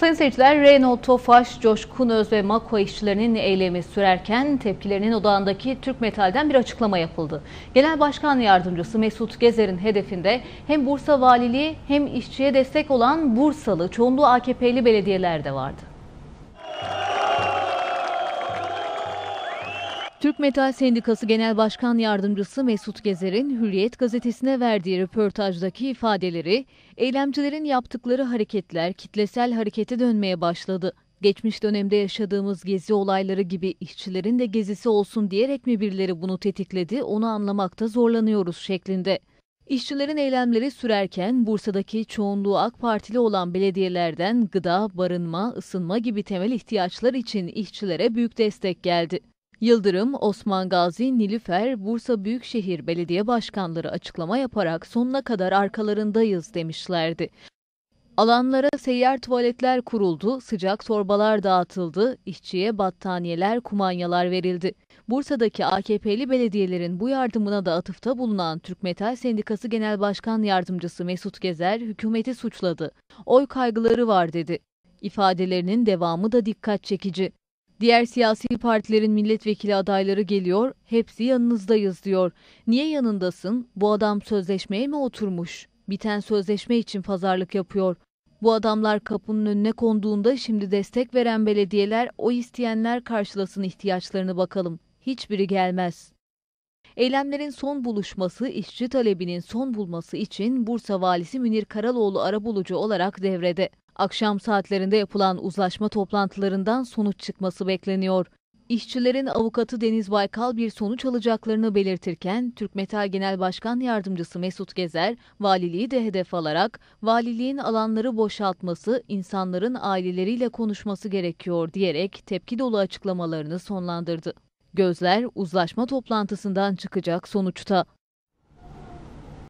Sayın seyirciler, Renault, Tofaş, Coşkun Öz ve Mako işçilerinin eylemi sürerken tepkilerinin odağındaki Türk Metal'den bir açıklama yapıldı. Genel Başkan Yardımcısı Mesut Gezer'in hedefinde hem Bursa Valiliği hem işçiye destek olan Bursalı çoğunluğu AKP'li belediyeler de vardı. Türk Metal Sendikası Genel Başkan Yardımcısı Mesut Gezer'in Hürriyet gazetesine verdiği röportajdaki ifadeleri, eylemcilerin yaptıkları hareketler kitlesel harekete dönmeye başladı. Geçmiş dönemde yaşadığımız gezi olayları gibi işçilerin de gezisi olsun diyerek mi birileri bunu tetikledi onu anlamakta zorlanıyoruz şeklinde. İşçilerin eylemleri sürerken Bursa'daki çoğunluğu AK Partili olan belediyelerden gıda, barınma, ısınma gibi temel ihtiyaçlar için işçilere büyük destek geldi. Yıldırım, Osman Gazi, Nilüfer, Bursa Büyükşehir Belediye Başkanları açıklama yaparak sonuna kadar arkalarındayız demişlerdi. Alanlara seyyar tuvaletler kuruldu, sıcak torbalar dağıtıldı, işçiye battaniyeler, kumanyalar verildi. Bursa'daki AKP'li belediyelerin bu yardımına da atıfta bulunan Türk Metal Sendikası Genel Başkan Yardımcısı Mesut Gezer hükümeti suçladı. Oy kaygıları var dedi. İfadelerinin devamı da dikkat çekici. Diğer siyasi partilerin milletvekili adayları geliyor, hepsi yanınızdayız diyor. Niye yanındasın? Bu adam sözleşmeye mi oturmuş? Biten sözleşme için pazarlık yapıyor. Bu adamlar kapının önüne konduğunda şimdi destek veren belediyeler o isteyenler karşılasın ihtiyaçlarını bakalım. Hiçbiri gelmez. Eylemlerin son buluşması, işçi talebinin son bulması için Bursa valisi Münir Karaloğlu arabulucu olarak devrede. Akşam saatlerinde yapılan uzlaşma toplantılarından sonuç çıkması bekleniyor. İşçilerin avukatı Deniz Baykal bir sonuç alacaklarını belirtirken Türk Metal Genel Başkan Yardımcısı Mesut Gezer valiliği de hedef alarak valiliğin alanları boşaltması, insanların aileleriyle konuşması gerekiyor diyerek tepki dolu açıklamalarını sonlandırdı. Gözler uzlaşma toplantısından çıkacak sonuçta.